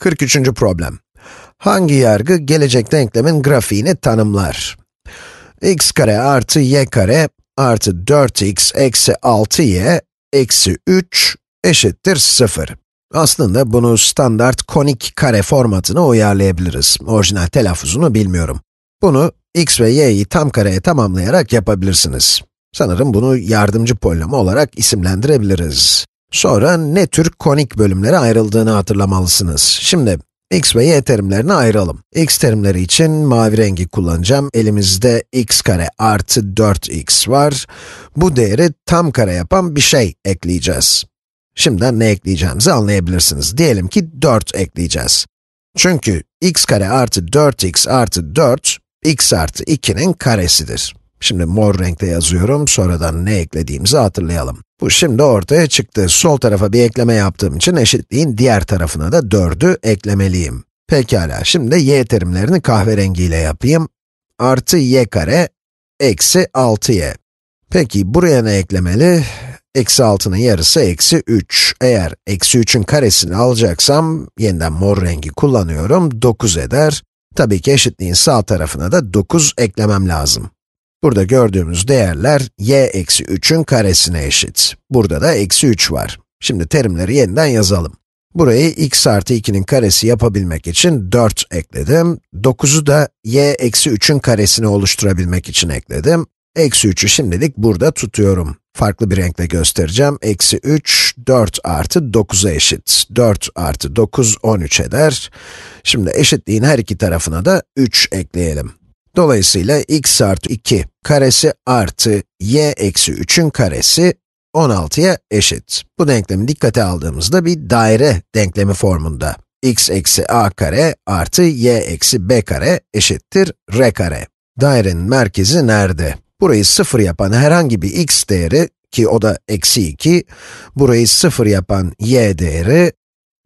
43. problem. Hangi yargı gelecek denklemin grafiğini tanımlar? x kare artı y kare artı 4x eksi 6y eksi 3 eşittir 0. Aslında bunu standart konik kare formatına uyarlayabiliriz. Orijinal telaffuzunu bilmiyorum. Bunu x ve y'yi tam kareye tamamlayarak yapabilirsiniz. Sanırım bunu yardımcı polinomu olarak isimlendirebiliriz. Sonra ne tür konik bölümlere ayrıldığını hatırlamalısınız. Şimdi x ve y terimlerini ayıralım. x terimleri için mavi rengi kullanacağım. Elimizde x kare artı 4x var. Bu değeri tam kare yapan bir şey ekleyeceğiz. Şimdiden ne ekleyeceğimizi anlayabilirsiniz. Diyelim ki 4 ekleyeceğiz. Çünkü x kare artı 4x artı 4, x artı 2'nin karesidir. Şimdi mor renkte yazıyorum, sonradan ne eklediğimizi hatırlayalım. Bu şimdi ortaya çıktı. Sol tarafa bir ekleme yaptığım için eşitliğin diğer tarafına da 4'ü eklemeliyim. Pekala, şimdi y terimlerini kahverengiyle yapayım. Artı y kare, eksi 6y. Peki, buraya ne eklemeli? Eksi 6'nın yarısı eksi 3. Eğer eksi 3'ün karesini alacaksam, yeniden mor rengi kullanıyorum, 9 eder. Tabii ki eşitliğin sağ tarafına da 9 eklemem lazım. Burada gördüğümüz değerler y eksi 3'ün karesine eşit. Burada da eksi 3 var. Şimdi terimleri yeniden yazalım. Burayı x artı 2'nin karesi yapabilmek için 4 ekledim. 9'u da y eksi 3'ün karesini oluşturabilmek için ekledim. Eksi 3'ü şimdilik burada tutuyorum. Farklı bir renkle göstereceğim. Eksi 3, 4 artı 9'a eşit. 4 artı 9, 13 eder. Şimdi eşitliğin her iki tarafına da 3 ekleyelim. Dolayısıyla x artı 2 karesi artı y eksi 3'ün karesi 16'ya eşit. Bu denklemi dikkate aldığımızda bir daire denklemi formunda. x eksi a kare artı y eksi b kare eşittir r kare. Dairenin merkezi nerede? Burayı 0 yapan herhangi bir x değeri, ki o da eksi 2, burayı 0 yapan y değeri,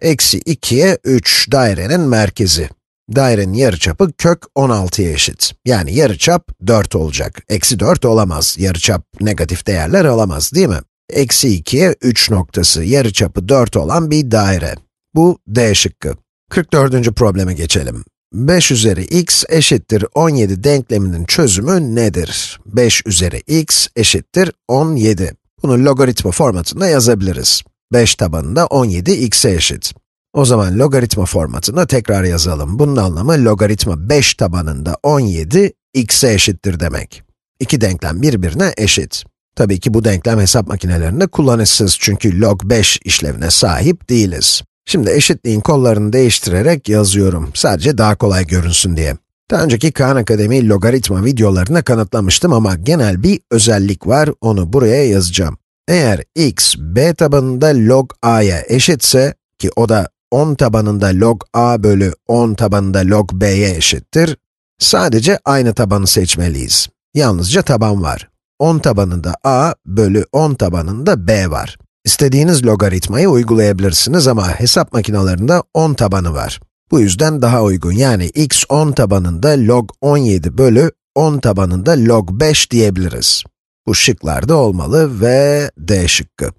eksi 2'ye 3 dairenin merkezi. Dairenin yarıçapı kök 16'ya eşit. Yani yarıçap 4 olacak. Eksi 4 olamaz. Yarıçap negatif değerler alamaz değil mi? Eksi 2'ye 3 noktası, yarıçapı 4 olan bir daire. Bu D şıkkı. 44. probleme geçelim. 5 üzeri x eşittir 17 denkleminin çözümü nedir? 5 üzeri x eşittir 17. Bunu logaritma formatında yazabiliriz. 5 tabanında 17 x'e eşit. O zaman logaritma formatına tekrar yazalım. Bunun anlamı logaritma 5 tabanında 17, x'e eşittir demek. İki denklem birbirine eşit. Tabii ki bu denklem hesap makinelerinde kullanışsız çünkü log 5 işlevine sahip değiliz. Şimdi eşitliğin kollarını değiştirerek yazıyorum. Sadece daha kolay görünsün diye. Daha önceki Khan Akademi logaritma videolarına kanıtlamıştım ama genel bir özellik var, onu buraya yazacağım. Eğer x, b tabanında log a'ya eşitse, ki o da 10 tabanında log a bölü 10 tabanında log b'ye eşittir. Sadece aynı tabanı seçmeliyiz. Yalnızca taban var. 10 tabanında a bölü 10 tabanında b var. İstediğiniz logaritmayı uygulayabilirsiniz ama hesap makinalarında 10 tabanı var. Bu yüzden daha uygun yani x 10 tabanında log 17 bölü 10 tabanında log 5 diyebiliriz. Bu şıklarda olmalı ve d şıkkı.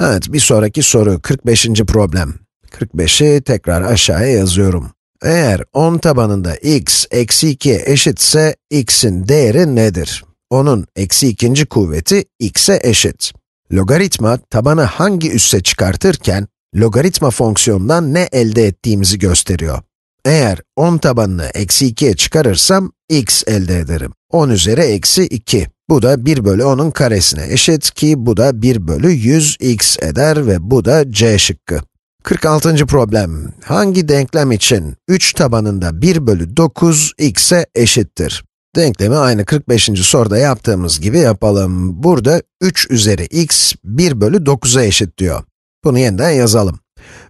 Evet, bir sonraki soru, 45. problem. 45'i tekrar aşağıya yazıyorum. Eğer 10 tabanında x eksi 2 eşitse x'in değeri nedir? Onun eksi ikinci kuvveti x'e eşit. Logaritma tabanı hangi üsse çıkartırken logaritma fonksiyonundan ne elde ettiğimizi gösteriyor. Eğer 10 tabanını eksi 2'ye çıkarırsam x elde ederim. 10 üzeri eksi 2. Bu da 1 bölü 10'un karesine eşit ki bu da 1 bölü 100 x eder ve bu da c şıkkı. 46. problem. Hangi denklem için 3 tabanında 1 bölü 9 x'e eşittir? Denklemi aynı 45. soruda yaptığımız gibi yapalım. Burada 3 üzeri x 1 bölü 9'a eşit diyor. Bunu yeniden yazalım.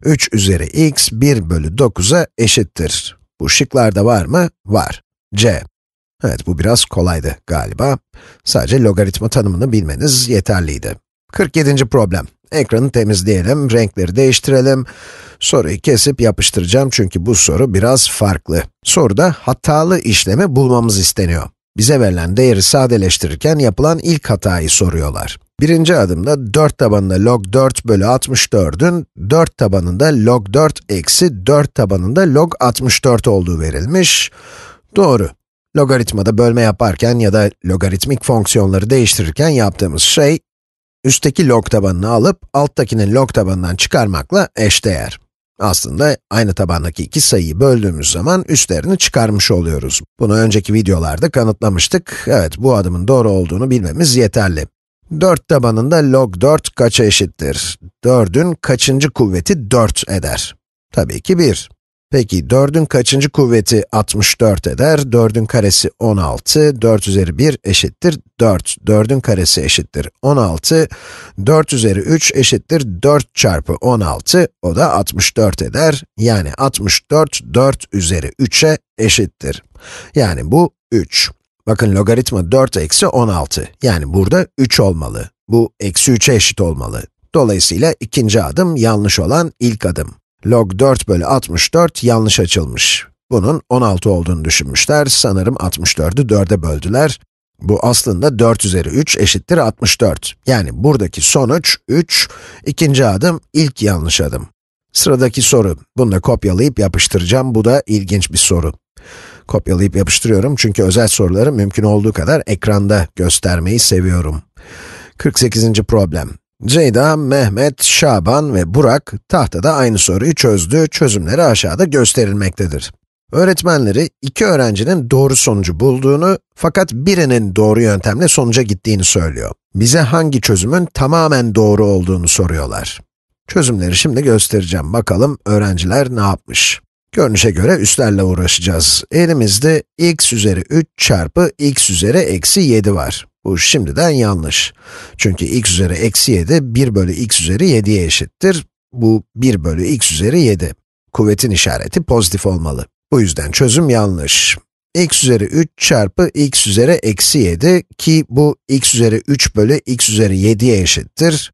3 üzeri x 1 bölü 9'a eşittir. Bu şıklarda var mı? Var. c. Evet, bu biraz kolaydı galiba. Sadece logaritma tanımını bilmeniz yeterliydi. 47. problem. Ekranı temizleyelim, renkleri değiştirelim. Soruyu kesip yapıştıracağım çünkü bu soru biraz farklı. Soruda hatalı işlemi bulmamız isteniyor. Bize verilen değeri sadeleştirirken yapılan ilk hatayı soruyorlar. Birinci adımda 4 tabanında log 4 bölü 64'ün 4 tabanında log 4 eksi 4 tabanında log 64 olduğu verilmiş. Doğru. Logaritmada bölme yaparken ya da logaritmik fonksiyonları değiştirirken yaptığımız şey üstteki log tabanını alıp alttakinin log tabanından çıkarmakla eşdeğer. Aslında aynı tabandaki iki sayıyı böldüğümüz zaman üstlerini çıkarmış oluyoruz. Bunu önceki videolarda kanıtlamıştık. Evet, bu adımın doğru olduğunu bilmemiz yeterli. 4 tabanında log 4 kaça eşittir? 4'ün kaçıncı kuvveti 4 eder? Tabii ki 1. Peki 4'ün kaçıncı kuvveti 64 eder? 4'ün karesi 16, 4 üzeri 1 eşittir 4. 4'ün karesi eşittir 16, 4 üzeri 3 eşittir 4 çarpı 16, o da 64 eder. Yani 64, 4 üzeri 3'e eşittir. Yani bu 3. Bakın logaritma 4 eksi 16, yani burada 3 olmalı. Bu eksi 3'e eşit olmalı. Dolayısıyla ikinci adım yanlış olan ilk adım. Log 4 bölü 64 yanlış açılmış. Bunun 16 olduğunu düşünmüşler, sanırım 64'ü 4'e böldüler. Bu aslında 4 üzeri 3 eşittir 64. Yani buradaki sonuç 3, ikinci adım ilk yanlış adım. Sıradaki soru, bunu da kopyalayıp yapıştıracağım, bu da ilginç bir soru. Kopyalayıp yapıştırıyorum çünkü özel soruları mümkün olduğu kadar ekranda göstermeyi seviyorum. 48. problem. Ceyda, Mehmet, Şaban ve Burak tahtada aynı soruyu çözdü. Çözümleri aşağıda gösterilmektedir. Öğretmenleri iki öğrencinin doğru sonucu bulduğunu fakat birinin doğru yöntemle sonuca gittiğini söylüyor. Bize hangi çözümün tamamen doğru olduğunu soruyorlar. Çözümleri şimdi göstereceğim. Bakalım öğrenciler ne yapmış? Görünüşe göre üslerle uğraşacağız. Elimizde x üzeri 3 çarpı x üzeri eksi 7 var. Bu şimdiden yanlış. Çünkü x üzeri eksi 7, 1 bölü x üzeri 7'ye eşittir. Bu 1 bölü x üzeri 7. Kuvvetin işareti pozitif olmalı. Bu yüzden çözüm yanlış. x üzeri 3 çarpı x üzeri eksi 7 ki bu x üzeri 3 bölü x üzeri 7'ye eşittir.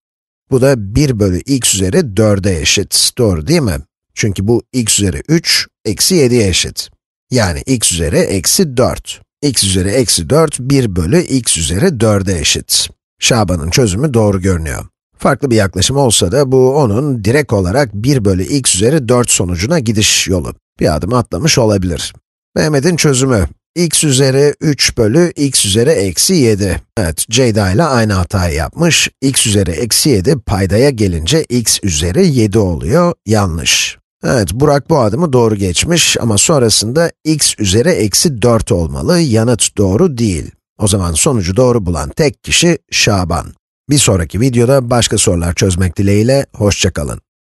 Bu da 1 bölü x üzeri 4'e eşit. Doğru değil mi? Çünkü bu x üzeri 3, eksi 7'ye eşit. Yani x üzeri eksi 4 x üzeri eksi 4, 1 bölü x üzeri 4'e eşit. Şaban'ın çözümü doğru görünüyor. Farklı bir yaklaşım olsa da bu onun direkt olarak 1 bölü x üzeri 4 sonucuna gidiş yolu. Bir adım atlamış olabilir. Mehmet'in çözümü x üzeri 3 bölü x üzeri eksi 7. Evet, Ceyda ile aynı hatayı yapmış. x üzeri eksi 7 paydaya gelince x üzeri 7 oluyor. Yanlış. Evet, Burak bu adımı doğru geçmiş ama sonrasında x üzeri eksi 4 olmalı, yanıt doğru değil. O zaman sonucu doğru bulan tek kişi Şaban. Bir sonraki videoda başka sorular çözmek dileğiyle, hoşçakalın.